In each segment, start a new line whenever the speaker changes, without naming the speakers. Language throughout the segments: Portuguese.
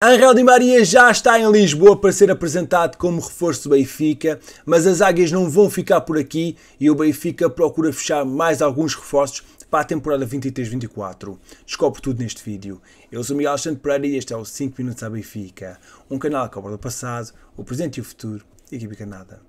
Angel Di Maria já está em Lisboa para ser apresentado como reforço do Benfica, mas as águias não vão ficar por aqui e o Benfica procura fechar mais alguns reforços para a temporada 23-24. Descobre tudo neste vídeo. Eu sou Miguel Alexandre Pereira e este é o 5 Minutos à Benfica, um canal que aborda o passado, o presente e o futuro, e equipe nada.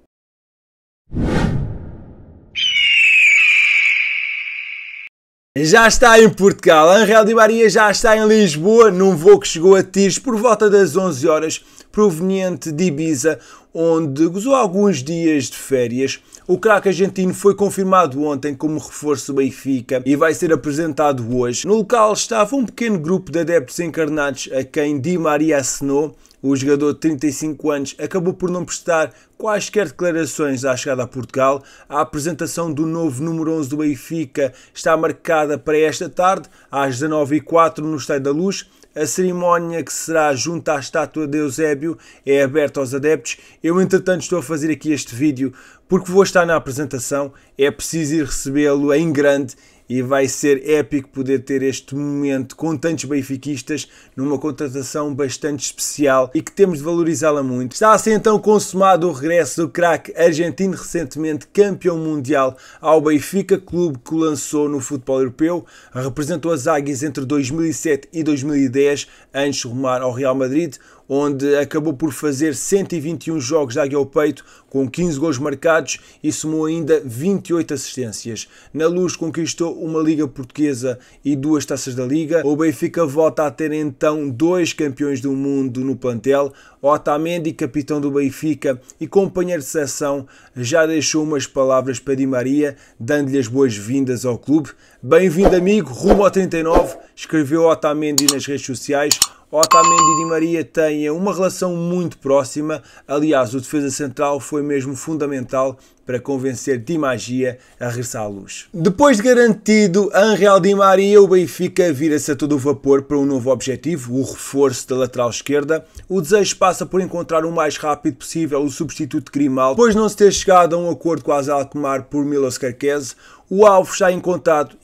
já está em Portugal. Angel Di Maria já está em Lisboa, num voo que chegou a tiros por volta das 11 horas, proveniente de Ibiza onde gozou alguns dias de férias. O craque argentino foi confirmado ontem como reforço do Benfica e vai ser apresentado hoje. No local estava um pequeno grupo de adeptos encarnados a quem Di Maria assinou. O jogador de 35 anos acabou por não prestar quaisquer declarações à chegada a Portugal. A apresentação do novo número 11 do Benfica está marcada para esta tarde, às 19h04, no Estádio da Luz. A cerimónia que será junto à estátua de Eusébio é aberta aos adeptos. Eu, entretanto, estou a fazer aqui este vídeo porque vou estar na apresentação. É preciso ir recebê-lo em grande e vai ser épico poder ter este momento com tantos benfiquistas numa contratação bastante especial e que temos de valorizá-la muito. Está assim então consumado o regresso do craque argentino recentemente campeão mundial ao Benfica, clube que lançou no futebol europeu, representou as Águias entre 2007 e 2010 antes de rumar ao Real Madrid onde acabou por fazer 121 jogos de águia ao peito, com 15 gols marcados e somou ainda 28 assistências. Na Luz conquistou uma Liga Portuguesa e duas Taças da Liga. O Benfica volta a ter então dois campeões do mundo no plantel. Otamendi, capitão do Benfica e companheiro de seção, já deixou umas palavras para Di Maria, dando-lhe as boas-vindas ao clube. Bem-vindo, amigo, rumo ao 39, escreveu Otamendi nas redes sociais. Otamendi e Di Maria têm uma relação muito próxima. Aliás, o defesa central foi mesmo fundamental para convencer Di Magia a regressar à luz. Depois de garantido, Real Di Maria o Benfica vira-se a todo vapor para um novo objetivo, o reforço da lateral esquerda. O desejo passa por encontrar o mais rápido possível o substituto de Grimaldo, pois não se ter chegado a um acordo com a Alkmaar por Milos Carquese, o alvo está em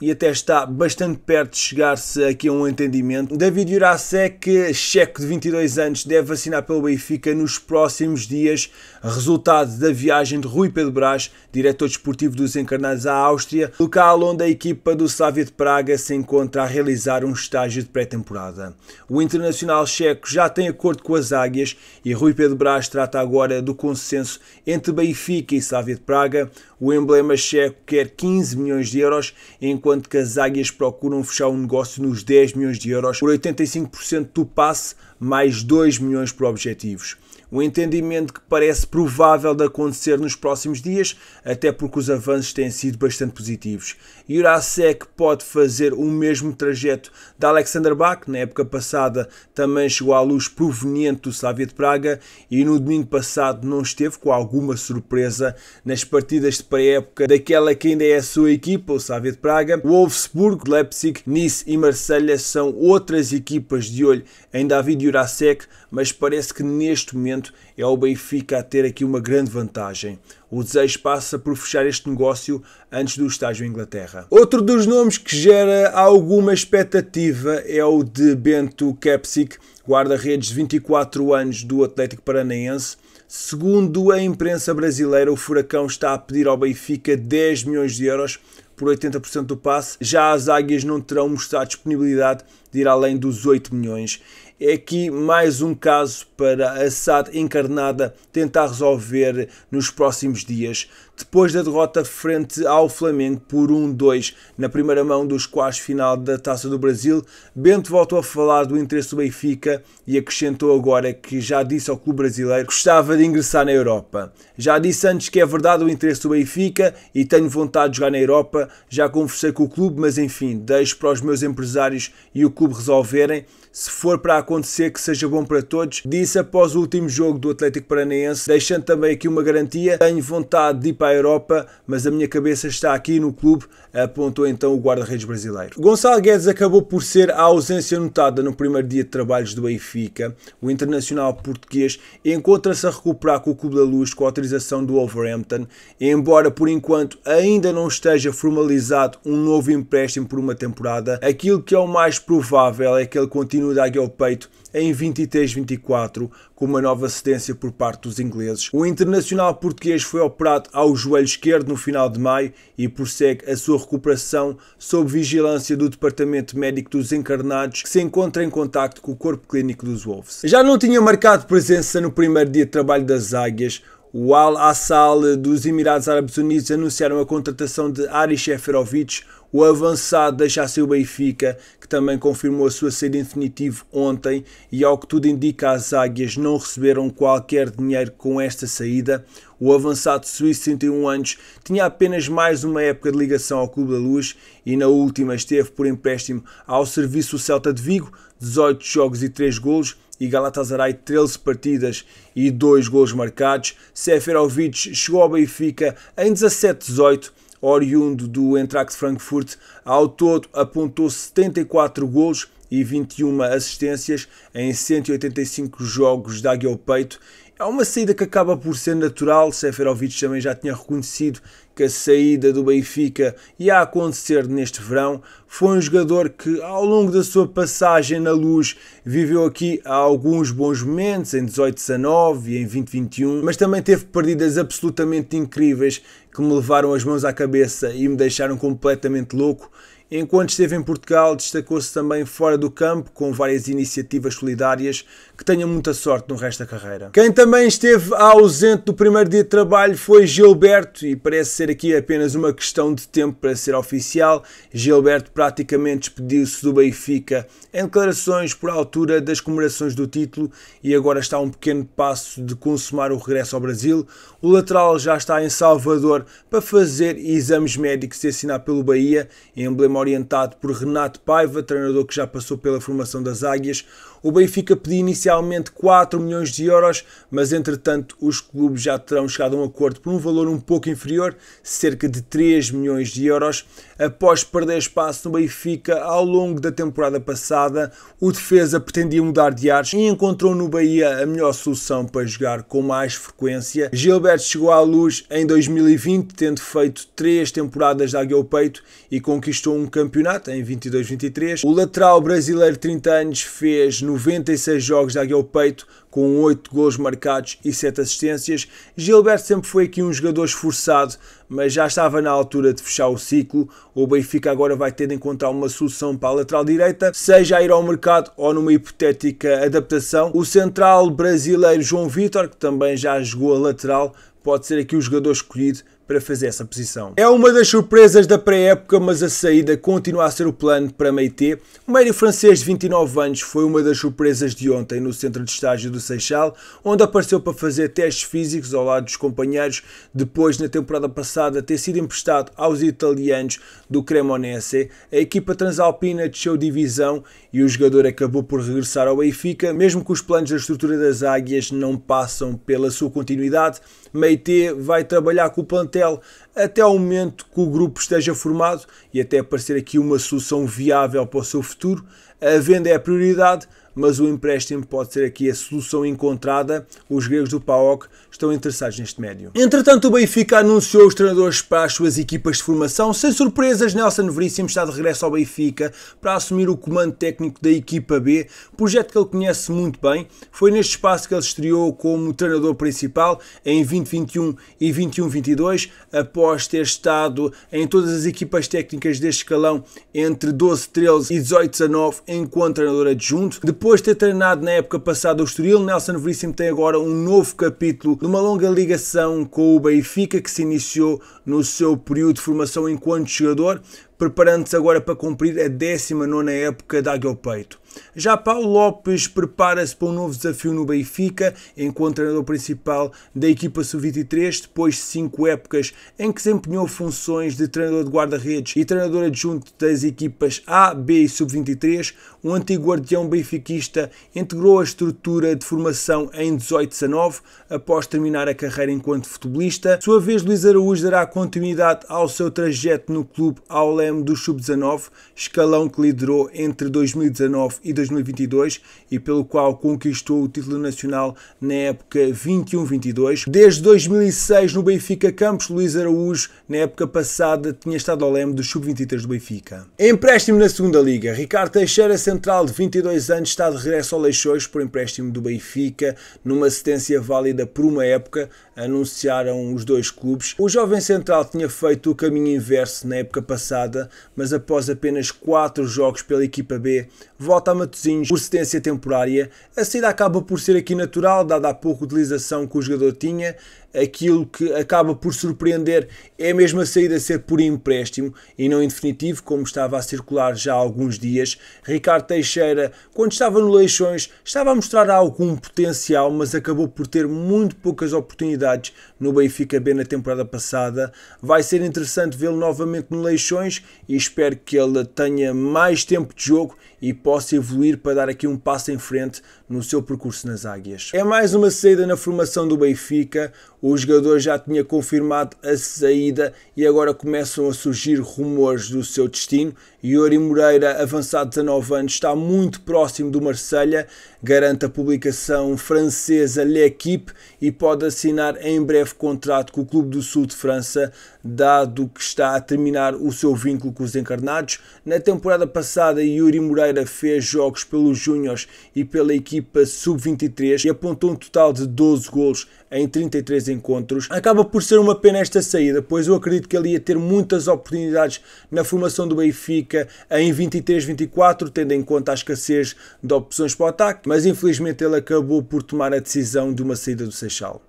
e até está bastante perto de chegar-se aqui a um entendimento. David Jurasek, checo de 22 anos, deve assinar pelo Benfica nos próximos dias, resultado da viagem de Rui Pedro Braz diretor desportivo dos Encarnados à Áustria, local onde a equipa do Sávia de Praga se encontra a realizar um estágio de pré-temporada. O internacional checo já tem acordo com as Águias e Rui Pedro Brás trata agora do consenso entre Benfica e Sávia de Praga. O emblema checo quer 15 milhões de euros, enquanto que as Águias procuram fechar o um negócio nos 10 milhões de euros por 85% do passe, mais 2 milhões por objetivos um entendimento que parece provável de acontecer nos próximos dias, até porque os avanços têm sido bastante positivos. Jurasek pode fazer o mesmo trajeto da Alexander Bach, na época passada também chegou à luz proveniente do Slavia de Praga e no domingo passado não esteve com alguma surpresa nas partidas de pré-época daquela que ainda é a sua equipa, o Slavia de Praga. Wolfsburg, Leipzig, Nice e Marselha são outras equipas de olho em David Jurasek, mas parece que neste momento momento é o Benfica a ter aqui uma grande vantagem. O desejo passa por fechar este negócio antes do estágio em Inglaterra. Outro dos nomes que gera alguma expectativa é o de Bento Kepsic, guarda-redes de 24 anos do Atlético Paranaense. Segundo a imprensa brasileira, o Furacão está a pedir ao Benfica 10 milhões de euros por 80% do passe. Já as Águias não terão mostrado disponibilidade de ir além dos 8 milhões. É aqui mais um caso para a SAD encarnada tentar resolver nos próximos dias, depois da derrota frente ao Flamengo por 1-2 na primeira mão dos quartos final da Taça do Brasil. Bento voltou a falar do interesse do Benfica e acrescentou agora que já disse ao clube brasileiro que gostava de ingressar na Europa. Já disse antes que é verdade o interesse do Benfica e tenho vontade de jogar na Europa. Já conversei com o clube, mas enfim, deixo para os meus empresários e o clube clube resolverem. Se for para acontecer, que seja bom para todos. Disse após o último jogo do Atlético Paranaense, deixando também aqui uma garantia. Tenho vontade de ir para a Europa, mas a minha cabeça está aqui no clube, apontou então o guarda-redes brasileiro. Gonçalo Guedes acabou por ser a ausência notada no primeiro dia de trabalhos do Benfica. O internacional português encontra-se a recuperar com o Clube da Luz com a autorização do Wolverhampton, embora por enquanto ainda não esteja formalizado um novo empréstimo por uma temporada. Aquilo que é o mais provável provável é que ele continue a águia ao peito em 23-24, com uma nova assistência por parte dos ingleses. O internacional português foi operado ao joelho esquerdo no final de maio e prossegue a sua recuperação sob vigilância do Departamento Médico dos Encarnados, que se encontra em contacto com o corpo clínico dos Wolves. Já não tinha marcado presença no primeiro dia de trabalho das águias, o Al Assal dos Emirados Árabes Unidos anunciaram a contratação de Ari Sheferovic, o avançado deixasse o Benfica, que também confirmou a sua saída definitiva definitivo ontem, e ao que tudo indica, as águias não receberam qualquer dinheiro com esta saída. O avançado suíço, 31 anos, tinha apenas mais uma época de ligação ao Clube da Luz e na última esteve por empréstimo ao serviço Celta de Vigo, 18 jogos e 3 golos, e Galatasaray 13 partidas e 2 golos marcados. Seferovic chegou ao Benfica em 17-18 oriundo do Eintracht Frankfurt, ao todo apontou 74 golos e 21 assistências em 185 jogos da Águia ao Peito é uma saída que acaba por ser natural. Seferovic também já tinha reconhecido que a saída do Benfica ia acontecer neste verão. Foi um jogador que, ao longo da sua passagem na luz, viveu aqui alguns bons momentos, em 18-19 e em 2021, mas também teve perdidas absolutamente incríveis que me levaram as mãos à cabeça e me deixaram completamente louco. Enquanto esteve em Portugal, destacou-se também fora do campo com várias iniciativas solidárias. Que tenha muita sorte no resto da carreira. Quem também esteve ausente do primeiro dia de trabalho foi Gilberto, e parece ser aqui apenas uma questão de tempo para ser oficial. Gilberto praticamente despediu-se do Benfica em declarações por altura das comemorações do título e agora está a um pequeno passo de consumar o regresso ao Brasil. O lateral já está em Salvador para fazer exames médicos e assinar pelo Bahia, emblema orientado por Renato Paiva, treinador que já passou pela formação das Águias. O Benfica pediu inicialmente 4 milhões de euros, mas entretanto os clubes já terão chegado a um acordo por um valor um pouco inferior, cerca de 3 milhões de euros. Após perder espaço no Benfica ao longo da temporada passada, o defesa pretendia mudar de ares e encontrou no Bahia a melhor solução para jogar com mais frequência. Gilberto chegou à luz em 2020, tendo feito 3 temporadas de águia ao peito e conquistou um campeonato em 22-23. O lateral brasileiro de 30 anos fez no 96 jogos de águia ao peito, com 8 gols marcados e 7 assistências. Gilberto sempre foi aqui um jogador esforçado, mas já estava na altura de fechar o ciclo. O Benfica agora vai ter de encontrar uma solução para a lateral direita, seja a ir ao mercado ou numa hipotética adaptação. O central brasileiro João Vitor, que também já jogou a lateral, pode ser aqui o jogador escolhido para fazer essa posição. É uma das surpresas da pré-época, mas a saída continua a ser o plano para Meite. O meio francês de 29 anos foi uma das surpresas de ontem no centro de estágio do Seixal, onde apareceu para fazer testes físicos ao lado dos companheiros, depois na temporada passada ter sido emprestado aos italianos do Cremonese. A equipa transalpina desceu divisão e o jogador acabou por regressar ao Benfica, mesmo que os planos da estrutura das Águias não passam pela sua continuidade. Meite vai trabalhar com o plantel plantel até ao momento que o grupo esteja formado e até aparecer aqui uma solução viável para o seu futuro. A venda é a prioridade, mas o empréstimo pode ser aqui a solução encontrada. Os gregos do PAOK estão interessados neste médio. Entretanto, o Benfica anunciou os treinadores para as suas equipas de formação. Sem surpresas, Nelson Veríssimo está de regresso ao Benfica para assumir o comando técnico da equipa B, projeto que ele conhece muito bem. Foi neste espaço que ele estreou como treinador principal em 2021 e 21-22, após ter estado em todas as equipas técnicas deste escalão entre 12-13 e 18-19 enquanto treinador adjunto. Depois depois de ter treinado na época passada o Estoril, Nelson Veríssimo tem agora um novo capítulo numa longa ligação com o Benfica que se iniciou no seu período de formação enquanto jogador, preparando-se agora para cumprir a 19ª época da Águia ao Peito. Já Paulo Lopes prepara-se para um novo desafio no Benfica, enquanto treinador principal da equipa sub-23, depois de cinco épocas em que desempenhou funções de treinador de guarda-redes e treinador adjunto das equipas A, B e sub-23, um antigo guardião benfiquista integrou a estrutura de formação em 18-19, após terminar a carreira enquanto futebolista. Sua vez, Luís Araújo dará continuidade ao seu trajeto no clube ao leme do sub-19, escalão que liderou entre 2019 e 2022 e pelo qual conquistou o título nacional na época 21-22. Desde 2006 no Benfica Campos, Luís Araújo, na época passada, tinha estado ao leme do Sub-23 do Benfica. Empréstimo na segunda Liga. Ricardo Teixeira, central de 22 anos, está de regresso ao Leixões por empréstimo do Benfica, numa assistência válida por uma época, anunciaram os dois clubes. O jovem central tinha feito o caminho inverso na época passada, mas após apenas 4 jogos pela equipa B, volta a Matosinhos por cedência temporária. A saída acaba por ser aqui natural, dada a pouca utilização que o jogador tinha, aquilo que acaba por surpreender é mesmo a saída a ser por empréstimo e não em definitivo, como estava a circular já há alguns dias. Ricardo Teixeira, quando estava no Leixões, estava a mostrar algum potencial, mas acabou por ter muito poucas oportunidades no Benfica B na temporada passada. Vai ser interessante vê-lo novamente no Leixões e espero que ele tenha mais tempo de jogo e possa evoluir para dar aqui um passo em frente no seu percurso nas Águias. É mais uma saída na formação do Benfica, o jogador já tinha confirmado a saída e agora começam a surgir rumores do seu destino Yuri Moreira, avançado 19 anos, está muito próximo do Marselha, garante a publicação francesa L'Equipe e pode assinar em breve contrato com o Clube do Sul de França, dado que está a terminar o seu vínculo com os encarnados. Na temporada passada, Yuri Moreira fez jogos pelos Júniors e pela equipa Sub-23 e apontou um total de 12 golos em 33 encontros. Acaba por ser uma pena esta saída, pois eu acredito que ele ia ter muitas oportunidades na formação do Benfica em 23-24, tendo em conta a escassez de opções para o ataque, mas infelizmente ele acabou por tomar a decisão de uma saída do Seixal.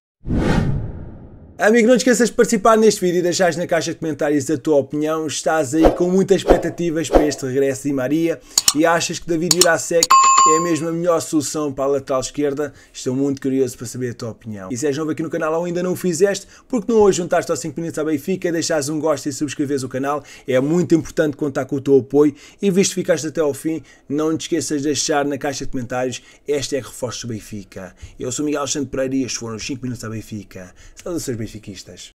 Amigo, não te esqueças de participar neste vídeo e deixares na caixa de comentários a tua opinião. Estás aí com muitas expectativas para este regresso de Maria e achas que David Jurasek é mesmo a melhor solução para a lateral esquerda? Estou muito curioso para saber a tua opinião. E se és novo aqui no canal ou ainda não o fizeste, porque não hoje juntaste aos 5 minutos à Benfica, deixares um gosto e subscreves o canal. É muito importante contar com o teu apoio e visto que ficaste até ao fim, não te esqueças de deixar na caixa de comentários esta é a reforço do Benfica. Eu sou Miguel Alexandre Pereira e estes foram os 5 minutos à Benfica. Saudações Benfica benfiquistas.